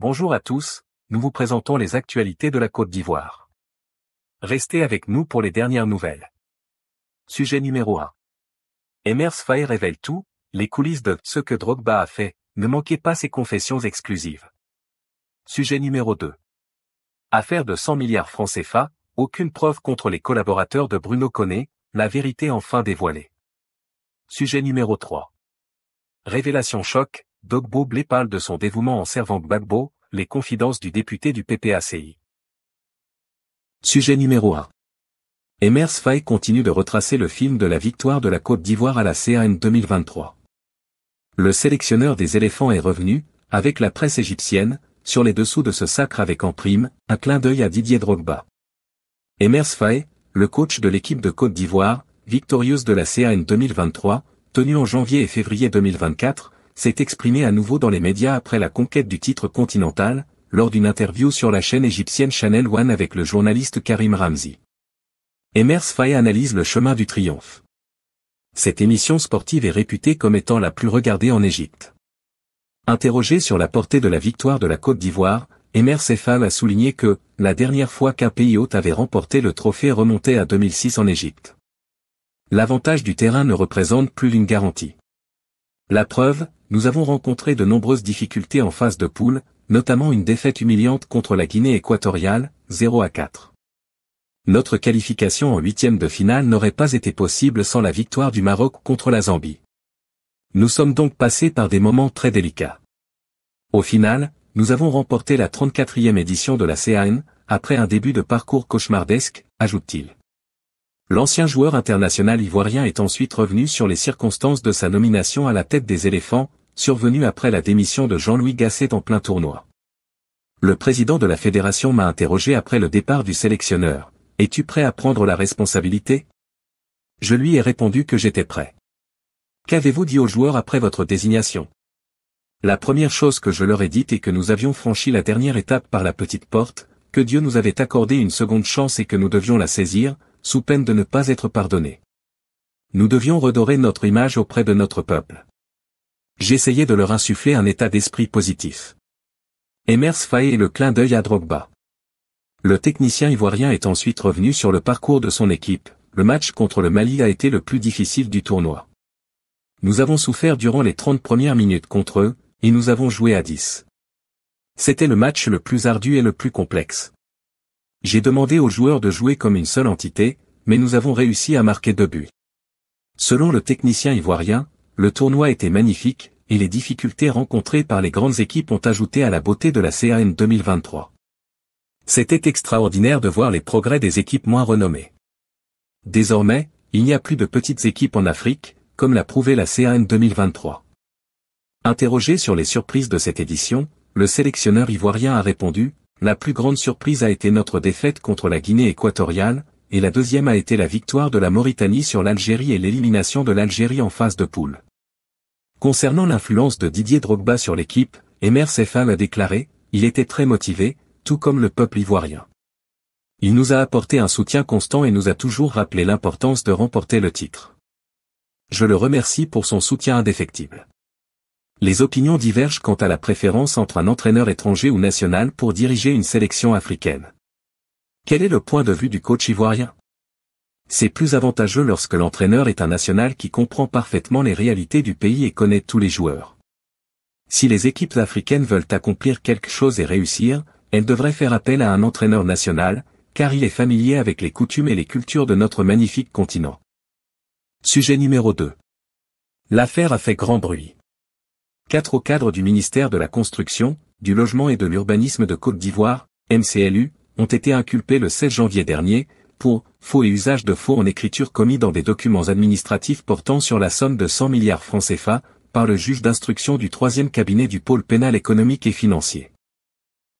Bonjour à tous, nous vous présentons les actualités de la Côte d'Ivoire. Restez avec nous pour les dernières nouvelles. Sujet numéro 1. Emers Faye révèle tout, les coulisses de ce que Drogba a fait, ne manquez pas ses confessions exclusives. Sujet numéro 2. Affaire de 100 milliards francs CFA, aucune preuve contre les collaborateurs de Bruno Conné, la vérité enfin dévoilée. Sujet numéro 3. Révélation choc, Dogbo Blé parle de son dévouement en servant Gbagbo, les confidences du député du PPACI. Sujet numéro 1. Emers Faye continue de retracer le film de la victoire de la Côte d'Ivoire à la CAN 2023. Le sélectionneur des éléphants est revenu, avec la presse égyptienne, sur les dessous de ce sacre avec en prime, un clin d'œil à Didier Drogba. Emers Faye, le coach de l'équipe de Côte d'Ivoire, victorieuse de la CAN 2023, tenue en janvier et février 2024, s'est exprimé à nouveau dans les médias après la conquête du titre continental, lors d'une interview sur la chaîne égyptienne Channel One avec le journaliste Karim Ramzi. Emers Faye analyse le chemin du triomphe. Cette émission sportive est réputée comme étant la plus regardée en Égypte. Interrogé sur la portée de la victoire de la Côte d'Ivoire, Emers Faye a souligné que, la dernière fois qu'un pays hôte avait remporté le trophée remontait à 2006 en Égypte. L'avantage du terrain ne représente plus une garantie. La preuve, nous avons rencontré de nombreuses difficultés en phase de poule, notamment une défaite humiliante contre la Guinée équatoriale, 0 à 4. Notre qualification en huitième de finale n'aurait pas été possible sans la victoire du Maroc contre la Zambie. Nous sommes donc passés par des moments très délicats. Au final, nous avons remporté la 34e édition de la CAN, après un début de parcours cauchemardesque, ajoute-t-il. L'ancien joueur international ivoirien est ensuite revenu sur les circonstances de sa nomination à la tête des éléphants, survenu après la démission de Jean-Louis Gasset en plein tournoi. Le président de la fédération m'a interrogé après le départ du sélectionneur. Es-tu prêt à prendre la responsabilité Je lui ai répondu que j'étais prêt. Qu'avez-vous dit aux joueurs après votre désignation La première chose que je leur ai dite est que nous avions franchi la dernière étape par la petite porte, que Dieu nous avait accordé une seconde chance et que nous devions la saisir, sous peine de ne pas être pardonnés. Nous devions redorer notre image auprès de notre peuple j'essayais de leur insuffler un état d'esprit positif. Emers Faye et le clin d'œil à Drogba. Le technicien ivoirien est ensuite revenu sur le parcours de son équipe, le match contre le Mali a été le plus difficile du tournoi. Nous avons souffert durant les 30 premières minutes contre eux, et nous avons joué à 10. C'était le match le plus ardu et le plus complexe. J'ai demandé aux joueurs de jouer comme une seule entité, mais nous avons réussi à marquer deux buts. Selon le technicien ivoirien, le tournoi était magnifique, et les difficultés rencontrées par les grandes équipes ont ajouté à la beauté de la CAN 2023. C'était extraordinaire de voir les progrès des équipes moins renommées. Désormais, il n'y a plus de petites équipes en Afrique, comme l'a prouvé la CAN 2023. Interrogé sur les surprises de cette édition, le sélectionneur ivoirien a répondu, La plus grande surprise a été notre défaite contre la Guinée équatoriale, et la deuxième a été la victoire de la Mauritanie sur l'Algérie et l'élimination de l'Algérie en phase de poule. Concernant l'influence de Didier Drogba sur l'équipe, Emer FA a déclaré, il était très motivé, tout comme le peuple ivoirien. Il nous a apporté un soutien constant et nous a toujours rappelé l'importance de remporter le titre. Je le remercie pour son soutien indéfectible. Les opinions divergent quant à la préférence entre un entraîneur étranger ou national pour diriger une sélection africaine. Quel est le point de vue du coach ivoirien c'est plus avantageux lorsque l'entraîneur est un national qui comprend parfaitement les réalités du pays et connaît tous les joueurs. Si les équipes africaines veulent accomplir quelque chose et réussir, elles devraient faire appel à un entraîneur national, car il est familier avec les coutumes et les cultures de notre magnifique continent. Sujet numéro 2. L'affaire a fait grand bruit. Quatre au cadre du ministère de la Construction, du Logement et de l'Urbanisme de Côte d'Ivoire, MCLU, ont été inculpés le 16 janvier dernier, pour faux et usage de faux en écriture commis dans des documents administratifs portant sur la somme de 100 milliards francs CFA, par le juge d'instruction du troisième cabinet du pôle pénal économique et financier.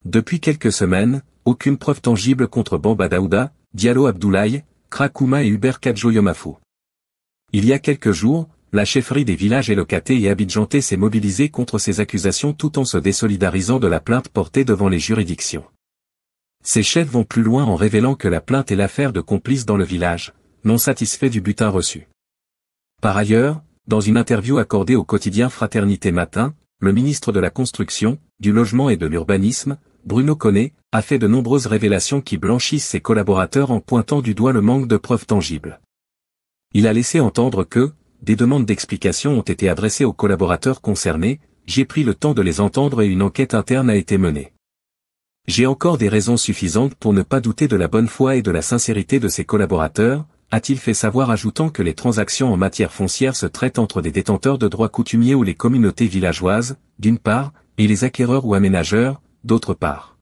Depuis quelques semaines, aucune preuve tangible contre Bamba Daouda, Diallo Abdoulaye, Krakouma et Hubert Kadjoyomafo. Il y a quelques jours, la chefferie des villages élocatés et abidjantés s'est mobilisée contre ces accusations tout en se désolidarisant de la plainte portée devant les juridictions. Ces chefs vont plus loin en révélant que la plainte est l'affaire de complices dans le village, non satisfaits du butin reçu. Par ailleurs, dans une interview accordée au quotidien Fraternité Matin, le ministre de la Construction, du Logement et de l'Urbanisme, Bruno Connet, a fait de nombreuses révélations qui blanchissent ses collaborateurs en pointant du doigt le manque de preuves tangibles. Il a laissé entendre que, des demandes d'explications ont été adressées aux collaborateurs concernés, j'ai pris le temps de les entendre et une enquête interne a été menée. J'ai encore des raisons suffisantes pour ne pas douter de la bonne foi et de la sincérité de ses collaborateurs, a-t-il fait savoir ajoutant que les transactions en matière foncière se traitent entre des détenteurs de droits coutumiers ou les communautés villageoises, d'une part, et les acquéreurs ou aménageurs, d'autre part.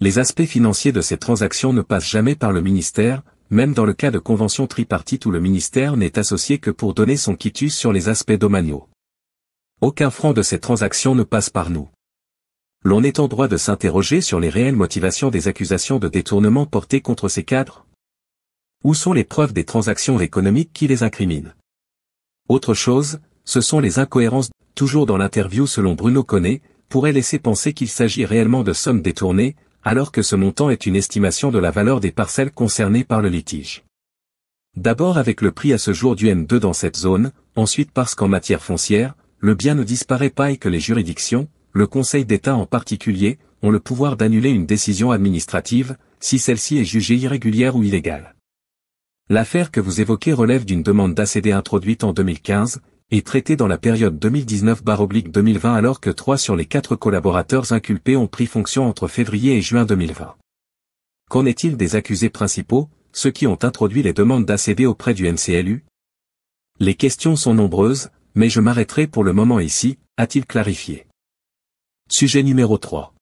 Les aspects financiers de ces transactions ne passent jamais par le ministère, même dans le cas de conventions tripartites où le ministère n'est associé que pour donner son quitus sur les aspects domaniaux. Aucun franc de ces transactions ne passe par nous l'on est en droit de s'interroger sur les réelles motivations des accusations de détournement portées contre ces cadres. Où sont les preuves des transactions économiques qui les incriminent Autre chose, ce sont les incohérences, toujours dans l'interview selon Bruno Connet, pourraient laisser penser qu'il s'agit réellement de sommes détournées, alors que ce montant est une estimation de la valeur des parcelles concernées par le litige. D'abord avec le prix à ce jour du M2 dans cette zone, ensuite parce qu'en matière foncière, le bien ne disparaît pas et que les juridictions, le Conseil d'État en particulier, ont le pouvoir d'annuler une décision administrative, si celle-ci est jugée irrégulière ou illégale. L'affaire que vous évoquez relève d'une demande d'ACD introduite en 2015, et traitée dans la période 2019-2020 alors que trois sur les quatre collaborateurs inculpés ont pris fonction entre février et juin 2020. Qu'en est-il des accusés principaux, ceux qui ont introduit les demandes d'ACD auprès du MCLU Les questions sont nombreuses, mais je m'arrêterai pour le moment ici, a-t-il clarifié. Sujet numéro 3.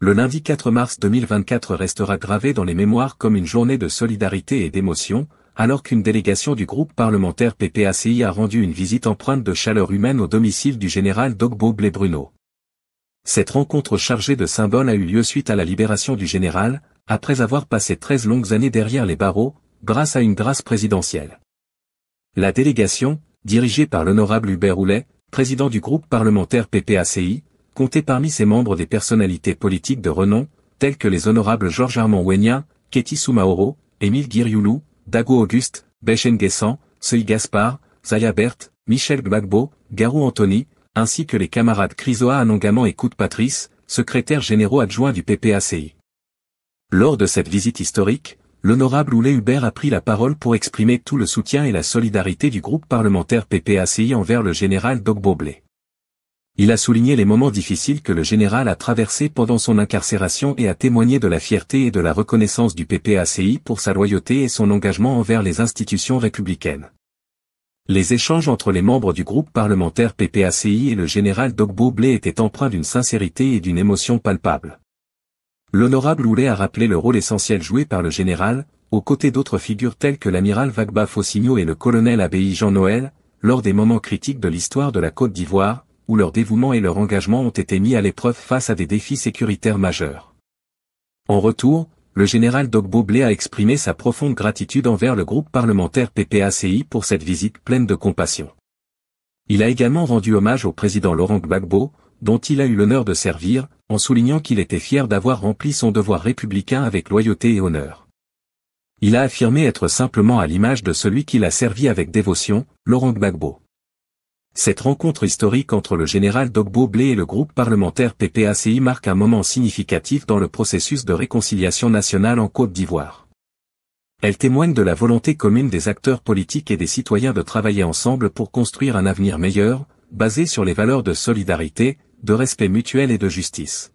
Le lundi 4 mars 2024 restera gravé dans les mémoires comme une journée de solidarité et d'émotion, alors qu'une délégation du groupe parlementaire PPACI a rendu une visite empreinte de chaleur humaine au domicile du général Dogbo blebruno. Cette rencontre chargée de symboles a eu lieu suite à la libération du général, après avoir passé 13 longues années derrière les barreaux, grâce à une grâce présidentielle. La délégation, dirigée par l'honorable Hubert Roulet, président du groupe parlementaire PPACI, Comptez parmi ses membres des personnalités politiques de renom, telles que les honorables Georges Armand Ouénia, Ketty Soumaoro, Émile Guirioulou, Dago Auguste, Bechen Guessant, Seuil Gaspard, Zaya Berthe, Michel Gbagbo, Garou Anthony, ainsi que les camarades Crisoa Anongaman et Kout Patrice, secrétaires généraux adjoints du PPACI. Lors de cette visite historique, l'honorable Oulé Hubert a pris la parole pour exprimer tout le soutien et la solidarité du groupe parlementaire PPACI envers le général Dogboblé. Il a souligné les moments difficiles que le général a traversés pendant son incarcération et a témoigné de la fierté et de la reconnaissance du PPACI pour sa loyauté et son engagement envers les institutions républicaines. Les échanges entre les membres du groupe parlementaire PPACI et le général Dogbo Blé étaient empreints d'une sincérité et d'une émotion palpable. L'honorable Oulé a rappelé le rôle essentiel joué par le général, aux côtés d'autres figures telles que l'amiral Vagba Fossigno et le colonel Abbaye Jean-Noël, lors des moments critiques de l'histoire de la Côte d'Ivoire, où leur dévouement et leur engagement ont été mis à l'épreuve face à des défis sécuritaires majeurs. En retour, le général Dogbo Blé a exprimé sa profonde gratitude envers le groupe parlementaire PPACI pour cette visite pleine de compassion. Il a également rendu hommage au président Laurent Gbagbo, dont il a eu l'honneur de servir, en soulignant qu'il était fier d'avoir rempli son devoir républicain avec loyauté et honneur. Il a affirmé être simplement à l'image de celui qu'il a servi avec dévotion, Laurent Gbagbo. Cette rencontre historique entre le général Dogbo Blé et le groupe parlementaire PPACI marque un moment significatif dans le processus de réconciliation nationale en Côte d'Ivoire. Elle témoigne de la volonté commune des acteurs politiques et des citoyens de travailler ensemble pour construire un avenir meilleur, basé sur les valeurs de solidarité, de respect mutuel et de justice.